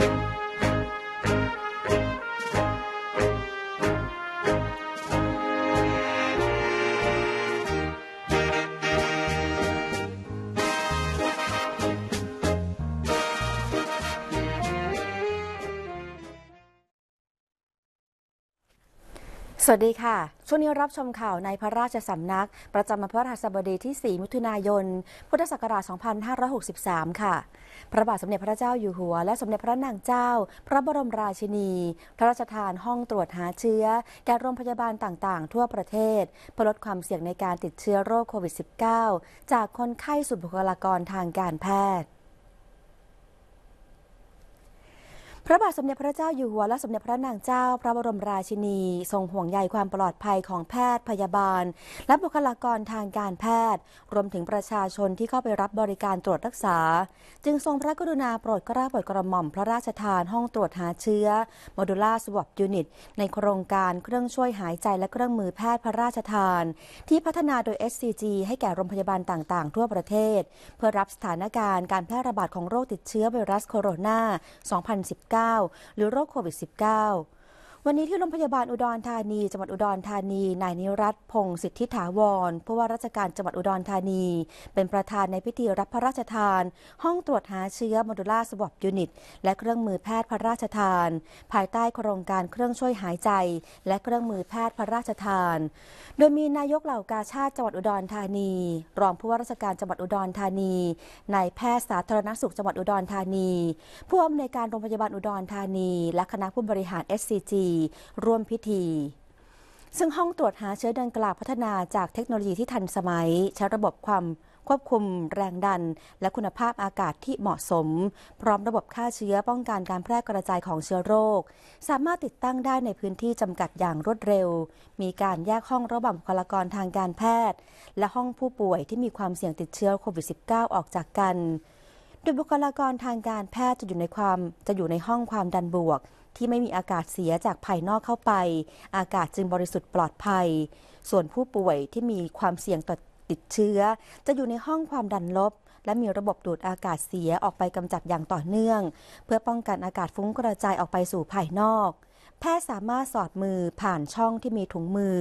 you สวัสดีค่ะ ช่วงนี้รับชมข่าวในพระราชสำนัก ประจำวันพระราชบดีที่ 4 มิถุนายน พุทธศักราช 2563 ค่ะ พระบาทสมเด็จพระเจ้าอยู่หัว และสมเด็จพระนางเจ้า พระบรมราชินี พระราชทานห้องตรวจหาเชื้อ แก่โรงพยาบาลต่าง ๆ ทั่วประเทศเพื่อลดความเสี่ยงในการติดเชื้อโรคโควิด -19 จากคนไข้สู่บุคลากรทางการแพทย์พระบาทสมเด็จพระเจ้าอยู่หัว และสมเด็จพระนางเจ้า พระบรมราชินี ทรงห่วงใยความปลอดภัยของแพทย์พยาบาล และบุคลากรทางการแพทย์ รวมถึงประชาชนที่เข้าไปรับบริการตรวจรักษาจึงทรงพระกรุณาโปรดกระาโปรดกระหม่อมพระราชทานห้องตรวจหาเชื้อโมดูล่าสวอปยูนิตในโครงการเครื่องช่วยหายใจและเครื่องมือแพทย์พระราชทาน ที่พัฒนาโดย SCG ให้แก่โรงพยาบาลต่าง ๆ ทั่วประเทศ เพื่อรับสถานการณ์การแพร่ระบาดของโรคติดเชื้อไวรัสโคโรนา2019 -19 หรือโรคโควิด -19 วันนี้ที่โรงพยาบาลอุดรธานีจังหวัดอุดรธานี นายนิรัตพงศิทธิถาวรผู้ว่าราชการจังหวัดอุดรธานี เป็นประธานในพิธีรับพระราชทาน ห้องตรวจหาเชื้อโมดูล่าสวอปยูนิตและเครื่องมือแพทย์พระราชทาน ภายใต้โครงการเครื่องช่วยหายใจ และเครื่องมือแพทย์พระราชทาน โดยมีนายกเหล่ากาชาติจังหวัดอุดรธานี รองผู้ว่าราชการจังหวัดอุดรธานีนายแพทย์สาธารณสุขจังหวัดอุดรธานีผู้อำนวยการโรงพยาบาลอุดรธานี และคณะผู้บริหาร SCG ร่วมพิธี ซึ่งห้องตรวจหาเชื้อดังกล่าวพัฒนาจากเทคโนโลยีที่ทันสมัย ใช้ระบบความควบคุม แรงดัน และคุณภาพอากาศที่เหมาะสม พร้อมระบบฆ่าเชื้อป้องกันการแพร่กระจายของเชื้อโรค สามารถติดตั้งได้ในพื้นที่จำกัดอย่างรวดเร็ว มีการแยกห้องระหว่างบุคลากรทางการแพทย์และห้องผู้ป่วยที่มีความเสี่ยงติดเชื้อโควิด -19 ออกจากกัน โดยบุคลากรทางการแพทย์จะอยู่ในความจะอยู่ในห้องความดันบวกที่ไม่มีอากาศเสียจากภายนอกเข้าไป อากาศจึงบริสุทธิ์ปลอดภัย ส่วนผู้ป่วยที่มีความเสี่ยงต่อติดเชื้อ จะอยู่ในห้องความดันลบ และมีระบบดูดอากาศเสียออกไปกำจัดอย่างต่อเนื่อง เพื่อป้องกันอากาศฟุ้งกระจายออกไปสู่ภายนอก แพทย์สามารถสอดมือผ่านช่องที่มีถุงมือ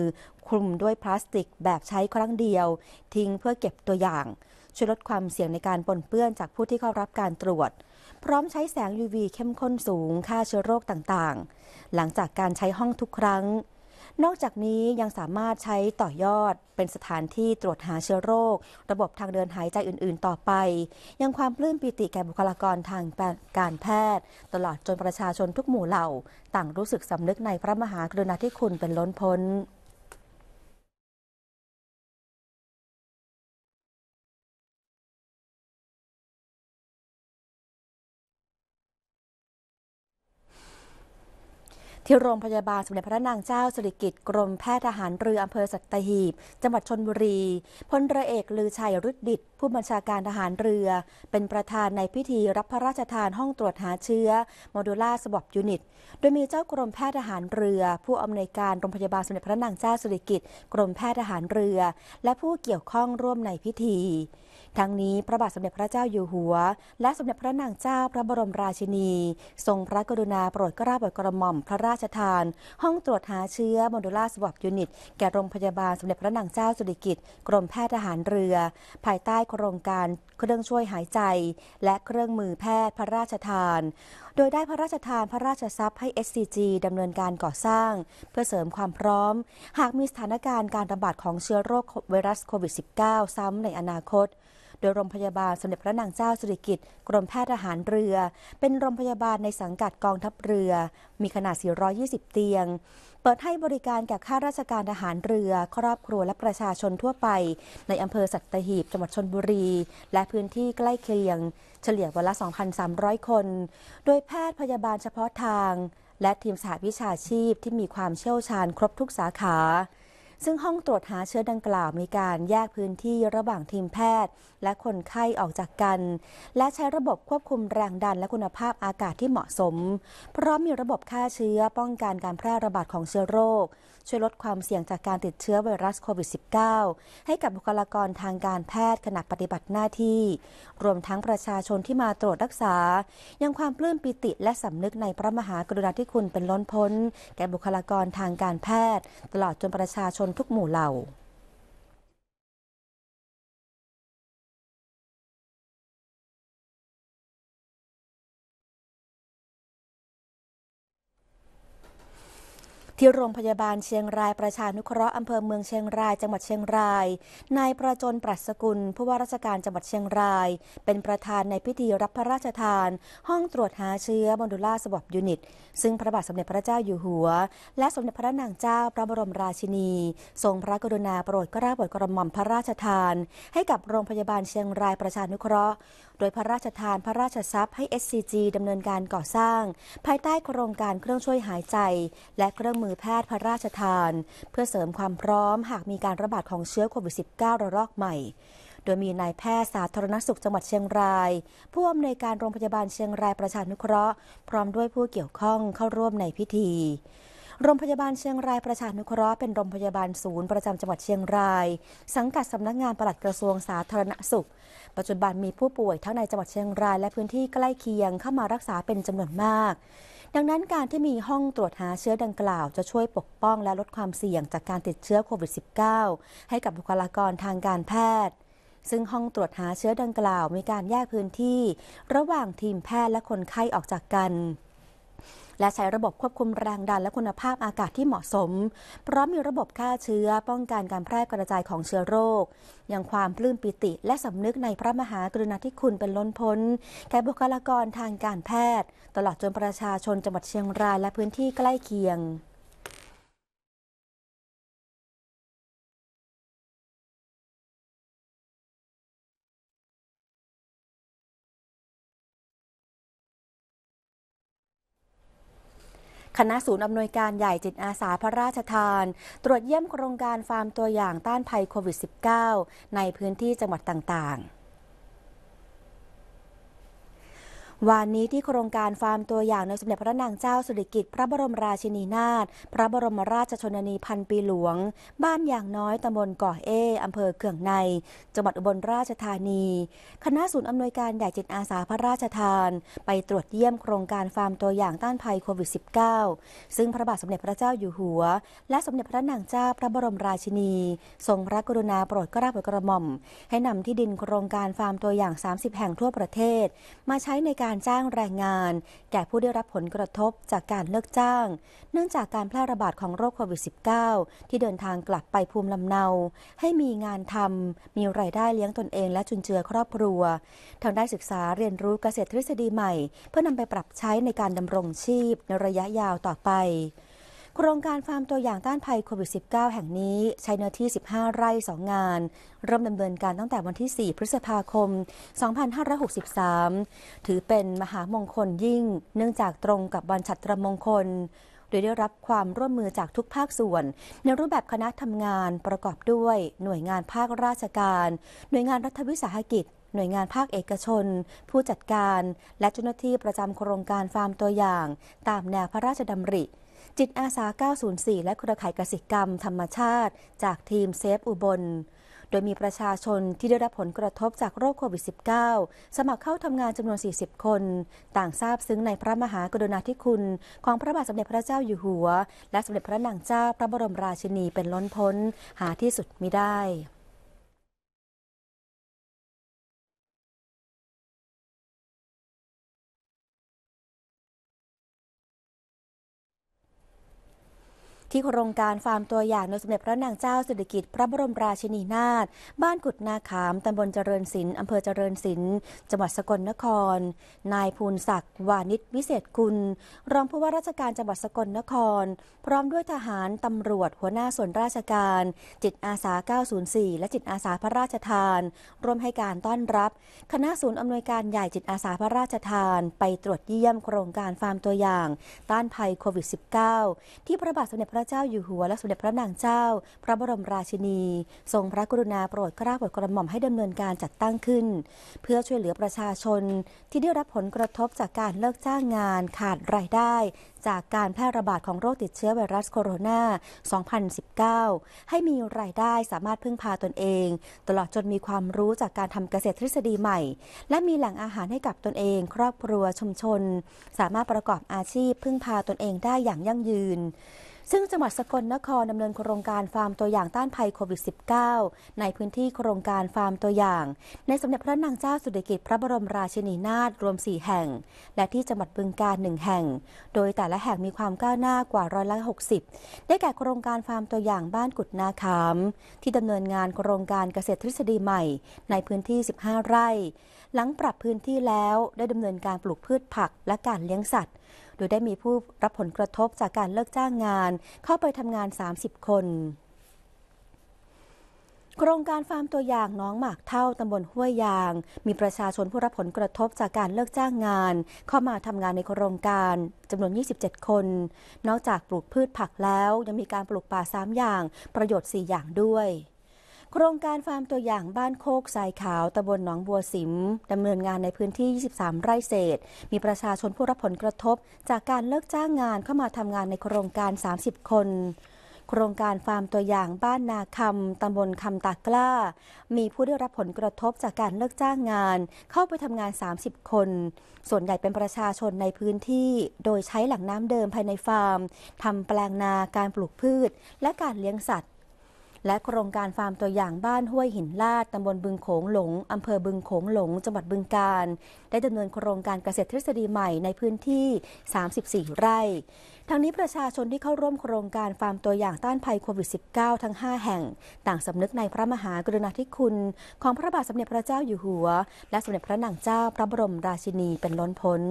คลุมด้วยพลาสติกแบบใช้ครั้งเดียว ทิ้งเพื่อเก็บตัวอย่างช่วยลดความเสี่ยงในการปนเปื้อนจากผู้ที่เข้ารับการตรวจพร้อมใช้แสง UV เข้มข้นสูงฆ่าเชื้อโรคต่างๆ หลังจากการใช้ห้องทุกครั้ง นอกจากนี้ยังสามารถใช้ต่อยอดเป็นสถานที่ตรวจหาเชื้อโรค ระบบทางเดินหายใจอื่นๆต่อไป ยังความปลื้มปิติแก่บุคลากรทางการแพทย์ ตลอดจนประชาชนทุกหมู่เหล่า ต่างรู้สึกสำนึกในพระมหากรุณาธิคุณเป็นล้นพ้นที่โรงพยาบาลสมเด็จพระนางเจ้าสิริกิติ์กรมแพทย์ทหารเรืออำเภอสัตหีบจังหวัดชนบุรีพลเรือเอกลือชัยรุดดิตผู้บัญชาการทหารเรือ เป็นประธานในพิธี รับพระราชทานห้องตรวจหาเชื้อ โมดูล่าสบบยูนิตโดยมีเจ้ากรมแพทย์ทหารเรือ ผู้อำนวยการโรงพยาบาลสมเด็จพระนางเจ้าสิริกิติ์กรมแพทย์ทหารเรือ และผู้เกี่ยวข้องร่วมในพิธีทั้งนี้พระบาทสมเด็จพระเจ้าอยู่หัวและสมเด็จพระนางเจ้าพระบรมราชินีทรงพระกรุณาโปรดเกล้าโปรดกระหม่อมพระราชทาน ห้องตรวจหาเชื้อโมดูล่าสวอปยูนิตแก่โรงพยาบาลสมเด็จพระนางเจ้าสุริกิติ์กรมแพทย์ทหารเรือ ภายใต้โครงการเครื่องช่วยหายใจและเครื่องมือแพทย์พระราชทาน โดยได้พระราชทานพระราชทรัพย์ให้ SCG ดำเนินการก่อสร้าง เพื่อเสริมความพร้อมหากมีสถานการณ์การระบาดของเชื้อโรคไวรัสโควิด -19 ซ้ำในอนาคตโดยโรงพยาบาลสมเด็จพระนางเจ้าสิริกิติ์กรมแพทย์ทหารเรือ เป็นโรงพยาบาลในสังกัดกองทัพเรือ มีขนาด 420 เตียง เปิดให้บริการแก่ข้าราชการทหารเรือ ครอบครัวและประชาชนทั่วไป ในอำเภอสัตหีบ จังหวัดชนบุรี และพื้นที่ใกล้เคียง เฉลี่ยวันละ 2,300 คน โดยแพทย์พยาบาลเฉพาะทาง และทีมสหวิชาชีพที่มีความเชี่ยวชาญ ครบทุกสาขาซึ่งห้องตรวจหาเชื้อดังกล่าวมีการแยกพื้นที่ระหว่างทีมแพทย์ และคนไข้ออกจากกัน และใช้ระบบควบคุมแรงดันและคุณภาพอากาศที่เหมาะสมพร้อมมีระบบฆ่าเชื้อป้องกันการแพร่ระบาดของเชื้อโรคช่วยลดความเสี่ยงจากการติดเชื้อไวรัสโควิด -19 ให้กับบุคลากรทางการแพทย์ขณะปฏิบัติหน้าที่ รวมทั้งประชาชนที่มาตรวจรักษา ยังความปลื้มปิติและสำนึกในพระมหากรุณาธิคุณเป็นล้นพ้น แก่บุคลากรทางการแพทย์ ตลอดจนประชาชนทุกหมู่เหล่าที่โรงพยาบาลเชียงรายประชานุเคราะห์อำเภอเมืองเชียงรายจังหวัดเชียงราย นายประจนปรัชกุล ผู้ว่าราชการจังหวัดเชียงราย เป็นประธานในพิธีรับพระราชทาน ห้องตรวจหาเชื้อมอดูล่าสวบยูนิตซึ่งพระ บาทสมเด็จพระเจ้าอยู่หัว และสมเด็จพระนางเจ้าพระบรมราชินีทรงพระกรุณาโปรดกระาบดกระหม่อมพระราชทาน ให้กับโรงพยาบาลเชียงรายประชานุเคราะห์โดยพระราชทานพระราชทรัพย์ให้ SCG ดำเนินการก่อสร้าง ภายใต้โครงการเครื่องช่วยหายใจ และเครื่องมือแพทย์พระราชทาน เพื่อเสริมความพร้อมหากมีการระบาดของเชื้อโควิด -19 ระลอกใหม่ โดยมีนายแพทย์สาธารณสุขจังหวัดเชียงราย ผู้อำนวยการโรงพยาบาลเชียงรายประชานุเคราะห์ พร้อมด้วยผู้เกี่ยวข้องเข้าร่วมในพิธีโรงพยาบาลเชียงราย ประชานุเคราะห์เป็นโรงพยาบาลศูนย์ประจำจังหวัดเชียงราย สังกัดสำนักงานปลัดกระทรวงสาธารณสุข ปัจจุบันมีผู้ป่วยทั้งในจังหวัดเชียงราย และพื้นที่ใกล้เคียงเข้ามารักษาเป็นจำนวนมาก ดังนั้นการที่มีห้องตรวจหาเชื้อดังกล่าวจะช่วยปกป้องและลดความเสี่ยงจากการติดเชื้อโควิด -19 ให้กับบุคลากรทางการแพทย์ ซึ่งห้องตรวจหาเชื้อดังกล่าว มีการแยกพื้นที่ ระหว่างทีมแพทย์และคนไข้ออกจากกันและใช้ระบบควบคุมแรงดันและคุณภาพอากาศที่เหมาะสมพร้อมมีระบบฆ่าเชื้อป้องกันการแพร่กระจายของเชื้อโรคอย่างความปลื้มปิติและสำนึกในพระมหากรุณาธิคุณเป็นล้นพ้น แก่บุคลากรทางการแพทย์ ตลอดจนประชาชนจังหวัดเชียงรายและพื้นที่ใกล้เคียงคณะศูนย์อำนวยการใหญ่จิตอาสาพระราชทาน ตรวจเยี่ยมโครงการฟาร์มตัวอย่างต้านภัยโควิด -19 ในพื้นที่จังหวัดต่างๆวานนี้ที่โครงการฟาร์มตัวอย่างในสมเด็จพระนางเจ้าสุริกิติ์พระบรมราชินีนาถพระบรมราชชนนีพันปีหลวง บ้านอย่างน้อยตำบลเกาะเออำเภอเกื่องในจังหวัดอุบลราชธานี คณะศูนย์อำนวยการใหญ่จิตอาสาพระราชทาน ไปตรวจเยี่ยมโครงการฟาร์มตัวอย่างต้านภัยโควิด -19 ซึ่งพระบาทสมเด็จพระเจ้าอยู่หัว และสมเด็จพระนางเจ้าพระบรมราชินีทรงพระกรุณาโปรดกระ้าโปรดกระหม่อม ให้นำที่ดินโครงการฟาร์มตัวอย่าง 30 แห่งทั่วประเทศ มาใช้ในการการจ้างแรงงานแก่ผู้ได้รับผลกระทบจากการเลิกจ้างเนื่องจากการแพร่ระบาดของโรคโควิด -19 ที่เดินทางกลับไปภูมิลำเนา ให้มีงานทำมีไรายได้เลี้ยงตนเองและจุนเจือครอบครัวทางได้ศึกษาเรียนรู้เกษตรทฤษฎีใหม่ เพื่อนำไปปรับใช้ในการดำรงชีพในระยะยาวต่อไปโครงการฟาร์มตัวอย่างต้านภัยโควิด -19 แห่งนี้ใช้เนื้อที่ 15 ไร่2งาน เริ่มดำเนินการตั้งแต่วันที่ 4 พฤษภาคม 2563 ถือเป็นมหามงคลยิ่ง เนื่องจากตรงกับวันฉัตรมงคล โดยได้รับความร่วมมือจากทุกภาคส่วน ในรูปแบบคณะทำงานประกอบด้วยหน่วยงานภาคราชการ หน่วยงานรัฐวิสาหกิจ หน่วยงานภาคเอกชน ผู้จัดการ และเจ้าหน้าที่ประจำโครงการฟาร์มตัวอย่าง ตามแนวพระราชดำริจิตอาสา 904 และเครือข่ายกสิกรรมธรรมชาติ จากทีมเซฟอุบลโดยมีประชาชนที่ได้รับผลกระทบจากโรคโควิด -19 สมัครเข้าทำงานจำนวน 40 คน ต่างทราบซึ้งในพระมหากรุณาธิคุณ ของพระบาทสมเด็จพระเจ้าอยู่หัว และสมเด็จพระนางเจ้าพระบรมราชินีเป็นล้นพ้นหาที่สุดมิได้ที่โครงการฟาร์มตัวอย่างในสมเด็จพระนางเจ้าสิริกิติ์พระบรมราชินีนาถบ้านกุดนาขามตำบลเจริญศิลป์อำเภอเจริญศิลป์จังหวัดสกลนคร นายภูลศักดิ์วานิชวิเศษคุณรองผู้ว่าราชการจังหวัดสกลนคร พร้อมด้วยทหารตำรวจหัวหน้าส่วนราชการ จิตอาสา 904 และจิตอาสาพระราชทานร่วมให้การต้อนรับ คณะศูนย์อำนวยการใหญ่จิตอาสาพระราชทานไปตรวจเยี่ยมโครงการฟาร์มตัวอย่างต้านภัยโควิด -19 ที่พระบาทสมเด็จพระเจ้าอยู่หัวและสมเด็จพระนางเจ้า พระบรมราชินี ทรงพระกรุณาโปรดเกล้าโปรดกระหม่อมให้ดำเนินการจัดตั้งขึ้น เพื่อช่วยเหลือประชาชนที่ได้รับผลกระทบจากการเลิกจ้างงานขาดรายได้ จากการแพร่ระบาดของโรคติดเชื้อไวรัสโคโรนา 2019 ให้มีรายได้สามารถพึ่งพาตนเอง ตลอดจนมีความรู้จากการทำเกษตรทฤษฎีใหม่ และมีแหล่งอาหารให้กับตนเอง ครอบครัวชุมชน สามารถประกอบอาชีพพึ่งพาตนเองได้อย่างยั่งยืนซึ่งจังหวัดสกลนครดำเนินโครงการฟาร์มตัวอย่างต้านภัยโควิด -19 ในพื้นที่โครงการฟาร์มตัวอย่าง ในสมเด็จพระนางเจ้า สุดิกิติพระบรมราชินีนาถรวม 4 แห่ง และที่จังหวัดบึงกาฬหนึ่งแห่ง โดยแต่ละแห่งมีความก้าวหน้ากว่าร้อยละ 60 ได้แก่โครงการฟาร์มตัวอย่างบ้านกุดนาคามที่ดำเนินงานโครงการเกษตรทฤษฎีใหม่ ในพื้นที่ 15 ไร่ หลังปรับพื้นที่แล้วได้ดำเนินการปลูกพืชผักและการเลี้ยงสัตว์โดยได้มีผู้รับผลกระทบจากการเลิกจ้างงาน เข้าไปทำงาน 30 คน โครงการฟาร์มตัวอย่างน้องหมากเท่าตำบลห้วยยาง มีประชาชนผู้รับผลกระทบจากการเลิกจ้างงาน เข้ามาทำงานในโครงการจำนวน 27 คน นอกจากปลูกพืชผักแล้วยังมีการปลูกป่า3อย่างประโยชน์ 4 อย่างด้วยครงการฟาร์มตัวอย่างบ้านโคกสายขาว ตำบลหนองบัวสิม ดำเนินงานในพื้นที่ 23 ไร่เศษ มีประชาชนผู้รับผลกระทบ จากการเลิกจ้างงานเข้ามาทำงานในโครงการ 30 คน โครงการฟาร์มตัวอย่างบ้านนาคำตำบลคำตากล้า มีผู้ได้รับผลกระทบจากการเลิกจ้างงาน เข้าไปทำงาน 30 คน ส่วนใหญ่เป็นประชาชนในพื้นที่โดยใช้หลังน้ำเดิมภายในฟาร์มทำแปลงนาการปลูกพืช และการเลี้ยงสัตว์และโครงการฟาร์มตัวอย่างบ้านห้วยหินลาดตำบลบึงโขงหลงอำเภอบึงโขงหลงจังหวัดบึงกาฬได้ดำเนินโครงการเกษตรทฤษฎีใหม่ในพื้นที่ 34 ไร่ ทั้งนี้ประชาชนที่เข้าร่วมโครงการฟาร์มตัวอย่างต้านภัยโควิด -19 ทั้ง 5 แห่ง ต่างสำนึกในพระมหากรุณาธิคุณของพระบาทสมเด็จพระเจ้าอยู่หัว และสมเด็จพระนางเจ้าพระบรมราชินีเป็นล้นพ้น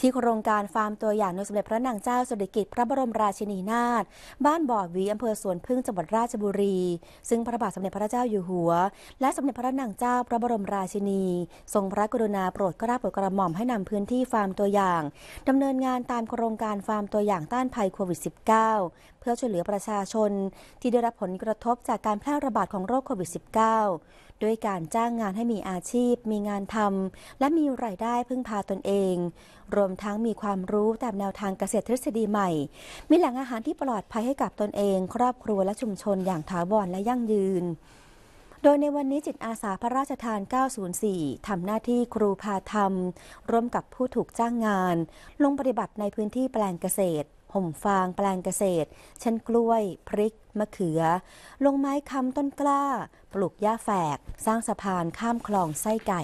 ที่โครงการฟาร์มตัวอย่างในสมเด็จพระนางเจ้าสุริกิติ์พระบรมราชินีนาถ บ้านบ่อวีอำเภอสวนพึ่งจังหวัดราชบุรี ซึ่งพระบาทสมเด็จพระเจ้าอยู่หัว และสมเด็จพระนางเจ้าพระบรมราชินี ทรงพระกรุณาโปรดเกล้าโปรดกระหม่อมให้นำพื้นที่ฟาร์มตัวอย่างดำเนินงานตามโครงการฟาร์มตัวอย่างต้านภัยโควิด -19 เพื่อช่วยเหลือประชาชนที่ได้รับผลกระทบจากการแพร่ระบาดของโรคโควิด -19 ด้วยการจ้างงานให้มีอาชีพ มีงานทำและมีรายได้พึ่งพาตนเอง รวมทั้งมีความรู้ตามแนวทางเกษตรทฤษฎีใหม่ มีแหล่งอาหารที่ปลอดภัยให้กับตนเอง ครอบครัวและชุมชนอย่างถาวรและยั่งยืน โดยในวันนี้จิตอาสาพระราชทาน 904ทำหน้าที่ครูพาธรรมร่วมกับผู้ถูกจ้างงาน ลงปฏิบัติในพื้นที่แปลงเกษตรห่มฟางแปลงเกษตรเช่นกล้วย พริก มะเขือ ลงไม้คำต้นกล้า ปลูกหญ้าแฝก สร้างสะพานข้ามคลองไส้ไก่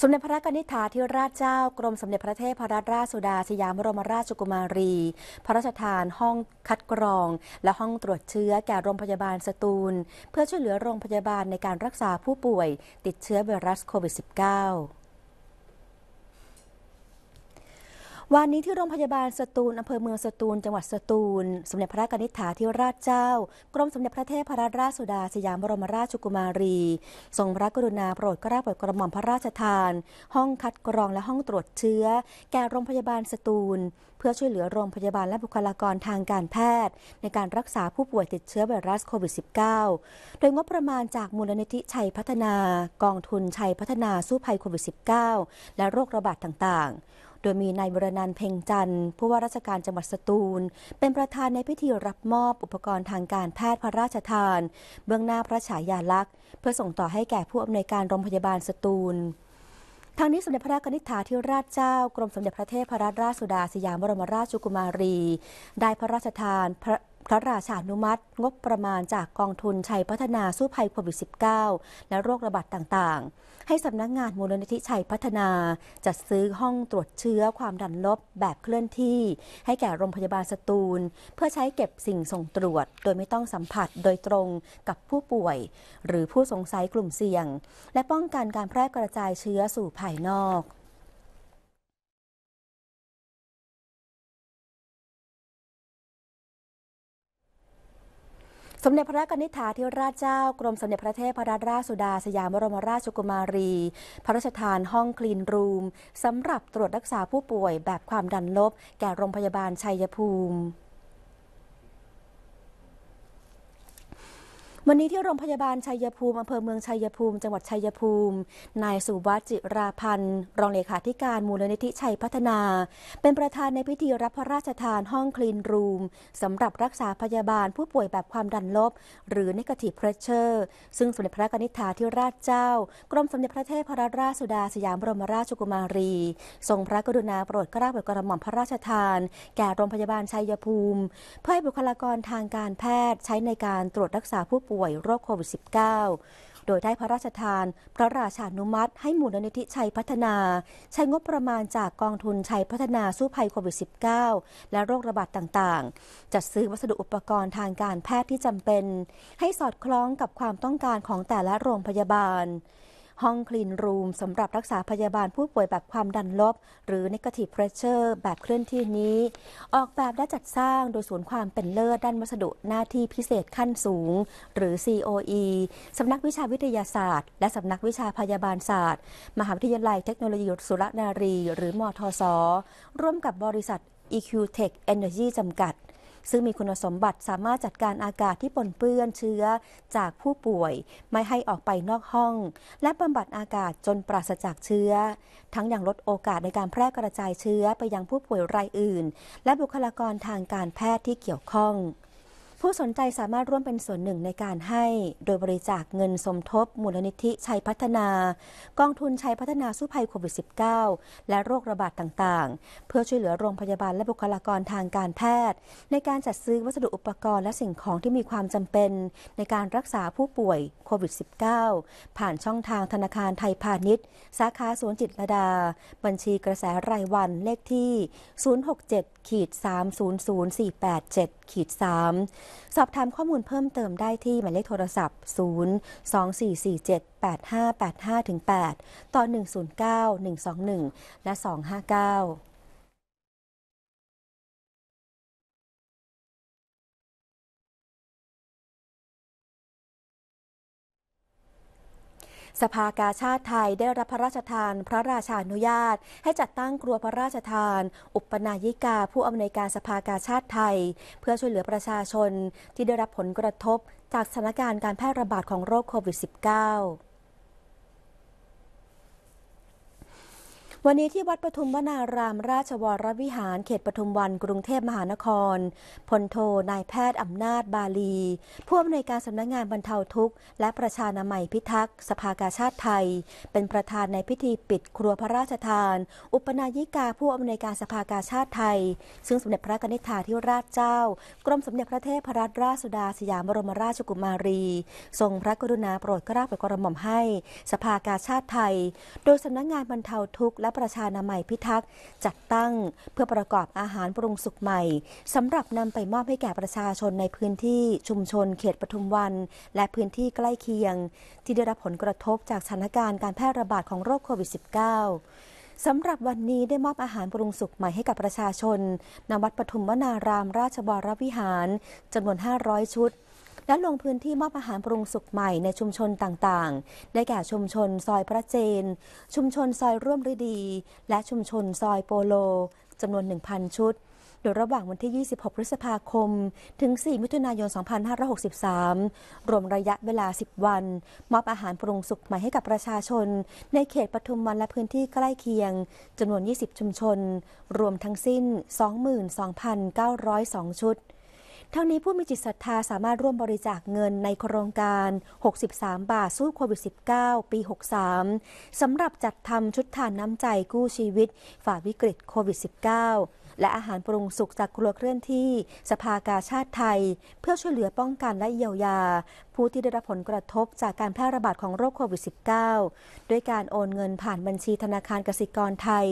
สมเด็จพระนิธิาธิราชเจ้ากรมสมเด็จพระเทพรัตนราชสุดาสยามบรมราชกุมารี พระราชทานห้องคัดกรองและห้องตรวจเชื้อแก่โรงพยาบาลสตูลเพื่อช่วยเหลือโรงพยาบาลในการรักษาผู้ป่วยติดเชื้อไวรัสโควิด -19 วันนี้ที่โรงพยาบาลสตูลอำเภอเมืองสตูลจังหวัดสตูล สมเด็จพระกนิษฐาธิราชเจ้า กรมสมเด็จพระเทพรัตนราชสุดาสยามบรมราชกุมารี ทรงพระกรุณาโปรดกระาโปรดกระหม่อมพระราชทาน ห้องคัดกรองและห้องตรวจเชื้อ แก่โรงพยาบาลสตูลเพื่อช่วยเหลือโรงพยาบาลและบุคลากรทางการแพทย์ในการรักษาผู้ป่วยติดเชื้อไวรัสโควิด -19 โดยงบประมาณจากมูลนิธิชัยพัฒนากองทุนชัยพัฒนาสู้ภัยโควิด -19 และโรคระบาดต่างๆโดยมีนายบรนันเพ่งจันทร์ ผู้ว่าราชการจังหวัดสตูล เป็นประธานในพิธีรับมอบอุปกรณ์ทางการแพทย์พระราชทาน เบื้องหน้าพระฉายาลักษณ์ เพื่อส่งต่อให้แก่ผู้อำนวยการโรงพยาบาลสตูล ทางนี้สมเด็จพระนิษฐาธิราชเจ้ากรมสมเด็จพระเทพรัตนราชสุดาสยามบรมราชกุมารี ได้พระราชทานพระพระราชานุมัติงบประมาณจากกองทุนชัยพัฒนาสู้ภัยโควิด -19 และโรคระบาดต่างๆ ให้สำนักงงานมูลนิธิชัยพัฒนาจัดซื้อห้องตรวจเชื้อความดันลบแบบเคลื่อนที่ ให้แก่โรงพยาบาลสตูล เพื่อใช้เก็บสิ่งส่งตรวจ โดยไม่ต้องสัมผัสโดยตรงกับผู้ป่วย หรือผู้สงสัยกลุ่มเสี่ยง และป้องกันการแพร่กระจายเชื้อสู่ภายนอกสมเด็จพระกนิษฐาธิราชเจ้ากรมสมเด็จพระเทพรัตนราชสุดา สยามบรมราชกุมารี พระราชทานห้องคลีนรูมสำหรับตรวจ รักษาผู้ป่วยแบบความดันลบ แก่โรงพยาบาล ชัยภูมิวันนี้ที่โรงพยาบาลชัยภูมิอำเภอเมืองชัยภูมิ จังหวัดชัยภูมิ นายสุวัสจิราพันธ์ รองเลขาธิการมูลนิธิชัยพัฒนา เป็นประธานในพิธีรับพระราชทานห้องคลีนรูมสำหรับรักษาพยาบาลผู้ป่วยแบบความดันลบ หรือนิ g a t ิพเ p r e s s u r ซึ่งสมเด็จพระนิธิฐาีิราชเจ้า กรมสมเด็จพระเทพรัตนราชสุดาสยามบรมราชกุมารีทรงพระกรุณาโปรดเกล้าโปรดกระหม่อมพระราชทาน แก่โรงพยาบาลชัยภูมิ เพื่อให้บุคลากรทางการแพทย์ใช้ในการตรวจรักษาผู้ป่วยป่วยโรคโควิด -19 โดยได้พระราชทาน พระราชานุมัติ ให้หมูลนิธิชัยพัฒนา ใช้งบประมาณจากกองทุนชัยพัฒนาสู้ภัยโควิด -19 และโรคระบาดต่างๆ จัดซื้อวัสดุอุปกรณ์ทางการแพทย์ที่จำเป็น ให้สอดคล้องกับความต้องการของแต่ละโรงพยาบาลห้องคลีนรูมสำหรับรักษาพยาบาลผู้ป่วยแบบความดันลบ หรือ negative pressure แบบเคลื่อนที่นี้ ออกแบบและจัดสร้างโดยศูนย์ความเป็นเลิศด้านวัสดุหน้าที่พิเศษขั้นสูง หรือ COE สำนักวิชาวิทยาศาสตร์ และสำนักวิชาพยาบาลศาสตร์ มหาวิทยาลัยเทคโนโลยีสุรนารี หรือมทศร่วมกับบริษัท EQ Tech Energy จำกัดซึ่งมีคุณสมบัติสามารถจัดการอากาศที่ปนเปื้อนเชื้อ จากผู้ป่วยไม่ให้ออกไปนอกห้อง และบำบัดอากาศจนปราศจากเชื้อ ทั้งอย่างลดโอกาสในการแพร่กระจายเชื้อไปยังผู้ป่วยรายอื่น และบุคลากรทางการแพทย์ที่เกี่ยวข้องผู้สนใจสามารถร่วมเป็นส่วนหนึ่งในการให้ โดยบริจาคเงินสมทบ มูลนิธิชัยพัฒนากองทุนชัยพัฒนาสู้ภัยโควิด -19 และโรคระบาดต่างๆ เพื่อช่วยเหลือโรงพยาบาลและบุคลากรทางการแพทย์ ในการจัดซื้อวัสดุอุปกรณ์และสิ่งของที่มีความจำเป็น ในการรักษาผู้ป่วยโควิด -19 ผ่านช่องทางธนาคารไทยพาณิชย์สาขาสวนจิตรดา บัญชีกระแสรายวันเลขที่ 067ขีด300487 ขีด 3 สอบถามข้อมูลเพิ่มเติมได้ที่ หมายเลขโทรศัพท์ 02447 8585ถึง8ต่อ 109 121และ259สภากาชาติไทยได้รับพระราชทานพระราชานุญาต ให้จัดตั้งครัวพระราชทาน อุปนายิกาผู้อำนวยการสภากาชาติไทย เพื่อช่วยเหลือประชาชนที่ได้รับผลกระทบจากสถานการณ์การแพร่ระบาดของโรคโควิด -19 วันนี้ที่วัดปทุมวนารามราชวรวิหารเขตปทุมวันกรุงเทพมหานคร พลโทนายแพทย์อำนาจบาลี ผู้อำนวยการสำนักงงานบรรเทาทุกข์และประชานามัยพิทักษ์ สภากาชาติไทย เป็นประธานในพิธีปิดครัวพระราชทาน อุปนายิกาผู้อำนวยการสภากาชาติไทย ซึ่งสมเด็จพระกนิษฐาธิราชเจ้า กรมสมเด็จพระเทพรัตนราชสุดาสยามบรมราชกุมารี ทรงพระกรุณาโปรดเกล้าโปรดกระหม่อมให้สภากาชาติไทย โดยสำนักงงานบรรเทาทุกข์และประชานามัยพิทักษ์จัดตั้งเพื่อประกอบอาหารปรุงสุกใหม่สำหรับนำไปมอบให้แก่ประชาชนในพื้นที่ชุมชน เขตปทุมวัน และพื้นที่ใกล้เคียงที่ได้รับผลกระทบจากสถานการณ์การแพร่ระบาดของโรคโควิด -19 สำหรับวันนี้ได้มอบอาหารปรุงสุกใหม่ให้กับประชาชนณวัดปฐุมวนารามราชบรวิหารจำนวน 500 ชุดและลงพื้นที่มอบอาหารปรุงสุกใหม่ในชุมชนต่างๆ ได้แก่ชุมชนซอยพระเจน ชุมชนซอยร่วมฤดี และชุมชนซอยโปโลจำนวน 1,000 ชุด โดยระหว่างวันที่ 26 พฤษภาคม ถึง 4 มิถุนายน 2563 รวมระยะเวลา 10 วัน มอบอาหารปรุงสุกใหม่ให้กับประชาชน ในเขตปทุมวันและพื้นที่ใกล้เคียงจำนวน 20 ชุมชน รวมทั้งสิ้น 22,902 ชุดทั้งนี้ผู้มีจิตศรัทธาสามารถร่วมบริจาคเงินในโครงการ 63 บาทสู้โควิด -19 ปี 63สำหรับจัดทำชุดทานน้ำใจกู้ชีวิตฝ่าวิกฤตโควิด -19 และอาหารปรุงสุกจากครัวเคลื่อนที่สภากาชาติไทย เพื่อช่วยเหลือป้องกันและเยียวยาผู้ที่ได้รับผลกระทบจากการแพร่ระบาดของโรคโควิด -19 ด้วยการโอนเงินผ่านบัญชีธนาคารกสิกรไทย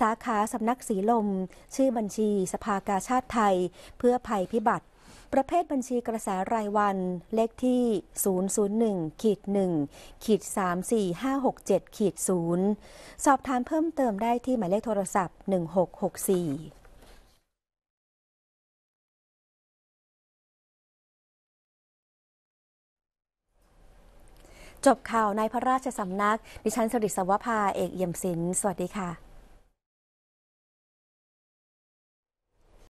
สาขาสำนักสีลม ชื่อบัญชี สภากาชาติไทย เพื่อภัยพิบัติประเภทบัญชีกระแสรายวันเลขที่ 001ขีด1ขีด34567ขีด0สอบถามเพิ่มเติมได้ที่หมายเลขโทรศัพท์ 1664 จบข่าวในพระราชสำนัก ดิฉันสริศวภาเอกเยี่ยมศิลป์สวัสดีค่ะ